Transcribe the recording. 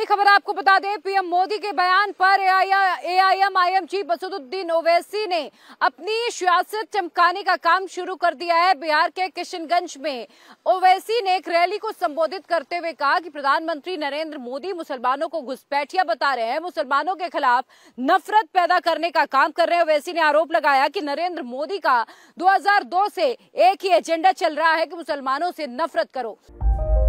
बड़ी खबर आपको बता दें पीएम मोदी के बयान पर एआईएमआईएम चीफ बसुद्दीन ओवैसी ने अपनी सियासत चमकाने का काम शुरू कर दिया है बिहार के किशनगंज में ओवैसी ने एक रैली को संबोधित करते हुए कहा कि प्रधानमंत्री नरेंद्र मोदी मुसलमानों को घुसपैठिया बता रहे हैं मुसलमानों के खिलाफ नफरत पैदा करने का काम कर रहे हैं ओवैसी ने आरोप लगाया की नरेंद्र मोदी का दो से एक ही एजेंडा चल रहा है की मुसलमानों से नफरत करो